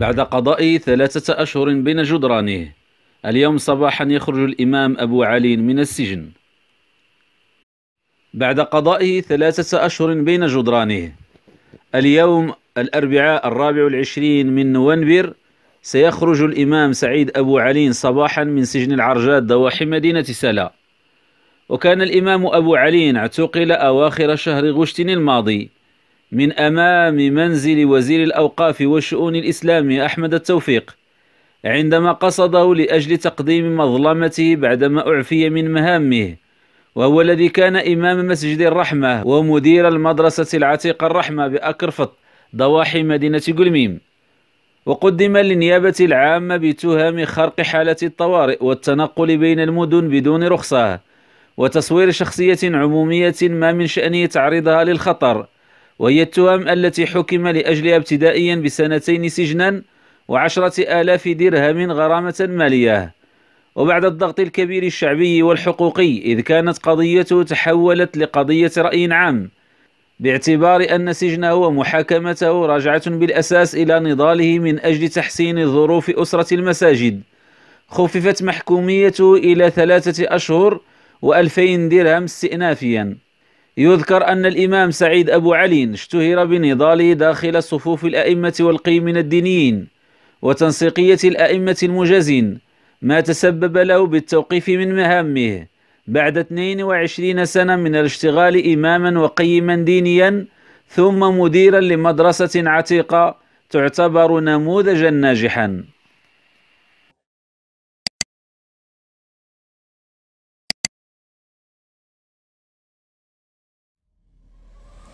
بعد قضاء ثلاثة أشهر بين جدرانه اليوم صباحا يخرج الإمام أبو علي من السجن بعد قضاء ثلاثة أشهر بين جدرانه اليوم الأربعاء الرابع والعشرين من نوفمبر سيخرج الإمام سعيد أبو علي صباحا من سجن العرجات ضواحي مدينة سلا وكان الإمام أبو علي اعتقل أواخر شهر غشت الماضي من أمام منزل وزير الأوقاف والشؤون الإسلامية أحمد التوفيق عندما قصده لأجل تقديم مظلمته بعدما أعفي من مهامه وهو الذي كان إمام مسجد الرحمة ومدير المدرسة العتيقة الرحمة بأكرفط ضواحي مدينة قلميم وقدم للنيابة العامة بتهم خرق حالة الطوارئ والتنقل بين المدن بدون رخصة وتصوير شخصية عمومية ما من شأنه تعريضها للخطر وهي التهم التي حكم لأجلها ابتدائيا بسنتين سجنا وعشرة آلاف درهم غرامة مالية وبعد الضغط الكبير الشعبي والحقوقي إذ كانت قضيته تحولت لقضية رأي عام باعتبار أن سجنه ومحاكمته راجعة بالأساس إلى نضاله من أجل تحسين ظروف أسرة المساجد خففت محكوميته إلى ثلاثة أشهر وألفين درهم استئنافياً يذكر أن الإمام سعيد أبو علي اشتهر بنضاله داخل صفوف الأئمة والقيمين الدينيين وتنسيقية الأئمة المجازين ما تسبب له بالتوقيف من مهامه بعد 22 سنة من الاشتغال إماما وقيما دينيا ثم مديرا لمدرسة عتيقة تعتبر نموذجا ناجحا